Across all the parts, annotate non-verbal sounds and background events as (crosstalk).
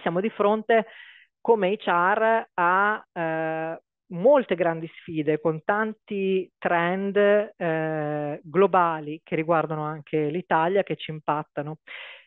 Siamo di fronte come HR a eh, molte grandi sfide con tanti trend eh, globali che riguardano anche l'Italia che ci impattano.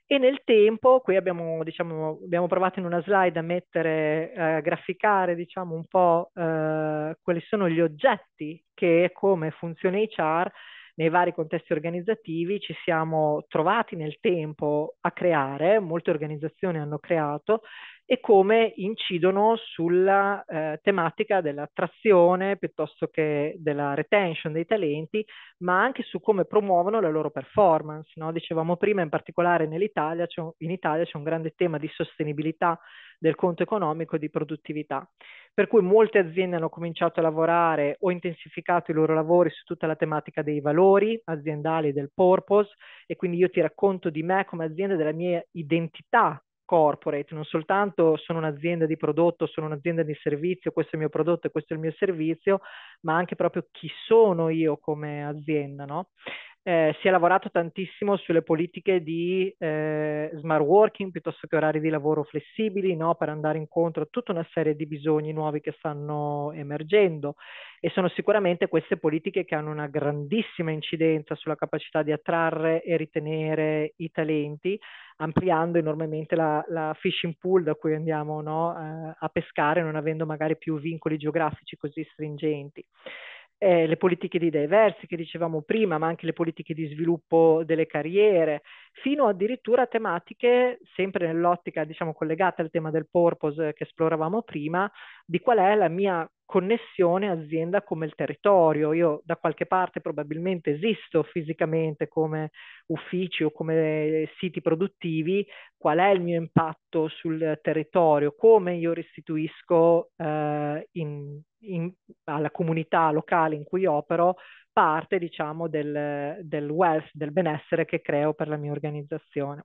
E nel tempo, qui abbiamo, diciamo, abbiamo provato in una slide a mettere, eh, a graficare diciamo, un po' eh, quali sono gli oggetti che come funzione HR nei vari contesti organizzativi ci siamo trovati nel tempo a creare, molte organizzazioni hanno creato e come incidono sulla eh, tematica dell'attrazione piuttosto che della retention dei talenti, ma anche su come promuovono la loro performance. No? Dicevamo prima, in particolare nell'Italia, c'è un, in Italia c'è un grande tema di sostenibilità del conto economico e di produttività. Per cui molte aziende hanno cominciato a lavorare o intensificato i loro lavori su tutta la tematica dei valori aziendali, del purpose, e quindi io ti racconto di me come azienda, della mia identità corporate, non soltanto sono un'azienda di prodotto, sono un'azienda di servizio, questo è il mio prodotto e questo è il mio servizio, ma anche proprio chi sono io come azienda, no? Eh, si è lavorato tantissimo sulle politiche di eh, smart working piuttosto che orari di lavoro flessibili no? per andare incontro a tutta una serie di bisogni nuovi che stanno emergendo e sono sicuramente queste politiche che hanno una grandissima incidenza sulla capacità di attrarre e ritenere i talenti ampliando enormemente la, la fishing pool da cui andiamo no, eh, a pescare, non avendo magari più vincoli geografici così stringenti eh, le politiche di diversi che dicevamo prima, ma anche le politiche di sviluppo delle carriere, fino addirittura a tematiche, sempre nell'ottica diciamo collegate al tema del purpose eh, che esploravamo prima, di qual è la mia connessione azienda come il territorio. Io da qualche parte probabilmente esisto fisicamente come uffici o come siti produttivi, qual è il mio impatto sul territorio, come io restituisco eh, in, in, alla comunità locale in cui opero parte, diciamo, del, del wealth, del benessere che creo per la mia organizzazione.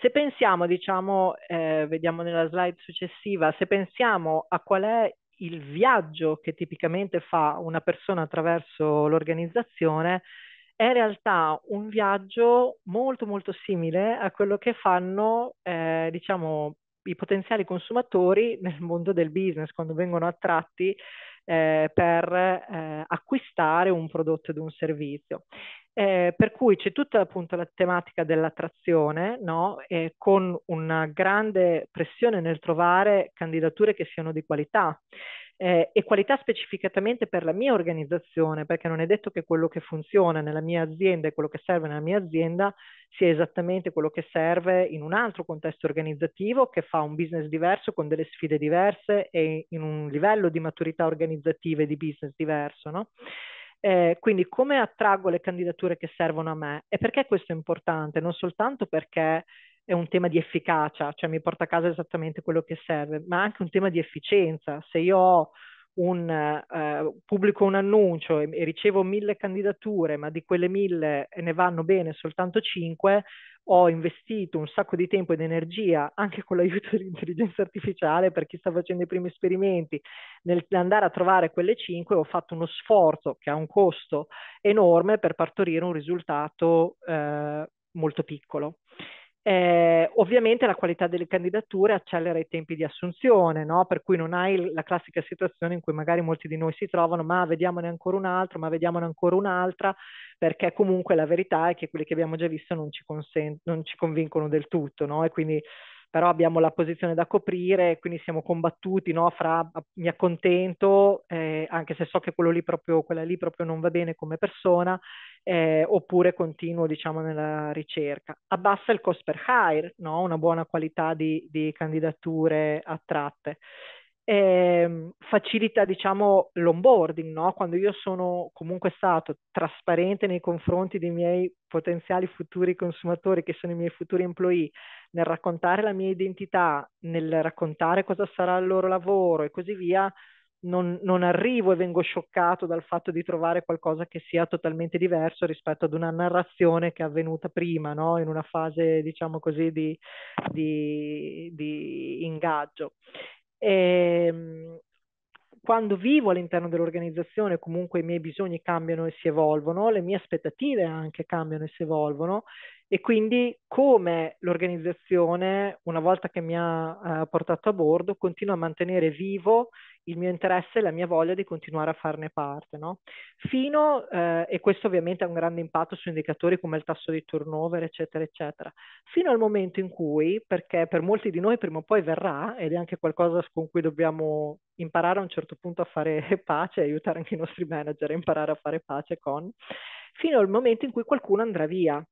Se pensiamo, diciamo, eh, vediamo nella slide successiva, se pensiamo a qual è il viaggio che tipicamente fa una persona attraverso l'organizzazione, è in realtà un viaggio molto molto simile a quello che fanno, eh, diciamo, i potenziali consumatori (laughs) nel mondo del business quando vengono attratti eh, per eh, acquistare un prodotto ed un servizio. Eh, per cui c'è tutta appunto la tematica dell'attrazione, no? con una grande pressione nel trovare candidature che siano di qualità, eh, e qualità specificatamente per la mia organizzazione, perché non è detto che quello che funziona nella mia azienda e quello che serve nella mia azienda sia esattamente quello che serve in un altro contesto organizzativo che fa un business diverso con delle sfide diverse e in un livello di maturità organizzativa e di business diverso, no? Eh, quindi come attraggo le candidature che servono a me? E perché questo è importante? Non soltanto perché è un tema di efficacia, cioè mi porta a casa esattamente quello che serve, ma anche un tema di efficienza. Se io ho un, uh, pubblico un annuncio e, e, ricevo mille candidature, ma di quelle mille ne vanno bene soltanto cinque, ho investito un sacco di tempo ed energia, anche con l'aiuto (laughs) dell'intelligenza artificiale, per chi sta facendo i primi esperimenti, nell'andare a trovare quelle cinque, ho fatto uno sforzo che ha un costo enorme per partorire un risultato uh, molto piccolo. Eh, ovviamente la qualità delle candidature accelera i tempi di assunzione, no? per cui non hai la classica situazione in cui magari molti di noi si trovano, ma vediamone ancora un altro, ma vediamone ancora un'altra, perché comunque la verità è che quelli che abbiamo già visto non ci, consen- non ci convincono del tutto, no? e quindi però abbiamo la posizione da coprire, quindi siamo combattuti no? fra mi accontento, eh, anche se so che lì proprio, quella lì proprio non va bene come persona, eh, oppure continuo diciamo, nella ricerca. Abbassa il cost per hire, no? una buona qualità di, di candidature attratte eh, facilita diciamo l'onboarding, no? quando io sono comunque stato trasparente nei confronti dei miei potenziali futuri consumatori che sono i miei futuri employee, nel raccontare la mia identità, nel raccontare cosa sarà il loro lavoro e così via, non, non, arrivo e vengo scioccato dal fatto di trovare qualcosa che sia totalmente diverso rispetto ad una narrazione che è avvenuta prima, no? in una fase, diciamo così, di, di, di ingaggio. E, ehm, quando vivo all'interno dell'organizzazione comunque i miei bisogni cambiano e si evolvono, le mie aspettative anche cambiano e si evolvono e quindi come l'organizzazione, una volta che mi ha eh, portato a bordo, continua a mantenere vivo il mio interesse e la mia voglia di continuare a farne parte. No? Fino, eh, e questo ovviamente ha un grande impatto su indicatori come il tasso di turnover, eccetera, eccetera, fino al momento in cui, perché per molti di noi prima o poi verrà, ed è anche qualcosa con cui dobbiamo imparare a un certo punto a fare (laughs) pace, aiutare anche i nostri manager a imparare a fare pace con, fino al momento in cui qualcuno andrà via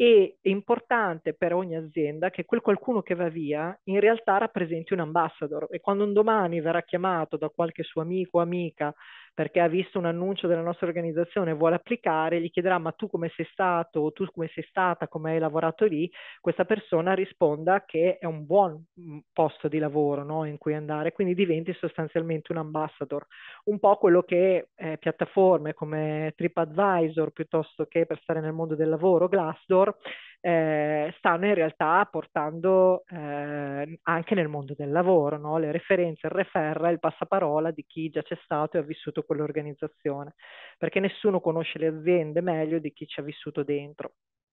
e è importante per ogni azienda che quel qualcuno che va via in realtà rappresenti un ambassador e quando un domani verrà chiamato da qualche suo amico o amica perché ha visto un annuncio della nostra organizzazione, e vuole applicare, gli chiederà ma tu come sei stato, tu come sei stata, come hai lavorato lì, questa persona risponda che è un buon mm, posto di lavoro no? in cui andare, quindi diventi sostanzialmente un ambassador, un po' quello che eh, piattaforme come TripAdvisor piuttosto che per stare nel mondo del lavoro, Glassdoor, eh, stanno in realtà portando eh, anche nel mondo del lavoro, no? le referenze, il referral, il passaparola di chi già c'è stato e ha vissuto quell'organizzazione, perché nessuno conosce le aziende meglio di chi ci ha vissuto dentro.